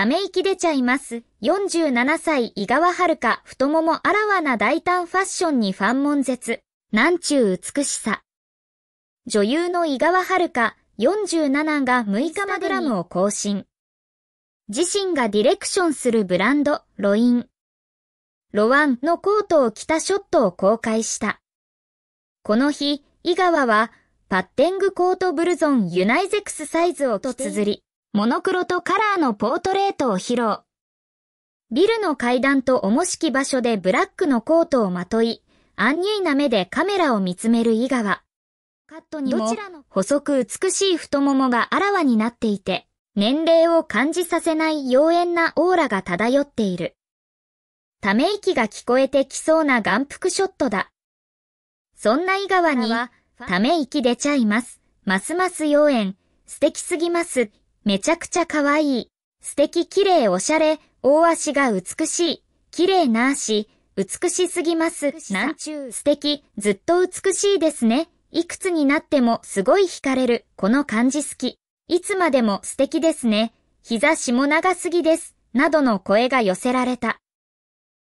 ため息出ちゃいます。47歳井川遥、太ももあらわな大胆ファッションにファン悶絶。なんちゅう美しさ。女優の井川遥、47が6日マグラムを更新。自身がディレクションするブランド、ロイン。ロワンのコートを着たショットを公開した。この日、井川は、パッテングコートブルゾンユナイゼクスサイズをと綴り、モノクロとカラーのポートレートを披露。ビルの階段と重しき場所でブラックのコートをまとい、アンニュイな目でカメラを見つめる井川。カットにも細く美しい太ももがあらわになっていて、年齢を感じさせない妖艶なオーラが漂っている。ため息が聞こえてきそうな眼福ショットだ。そんな井川には、ため息出ちゃいます。ますます妖艶、素敵すぎます。めちゃくちゃ可愛い、素敵綺麗おしゃれ、大足が美しい、綺麗な足、美しすぎます、なんちゅう、素敵、ずっと美しいですね。いくつになってもすごい惹かれる、この感じ好き。いつまでも素敵ですね。膝下長すぎです、などの声が寄せられた。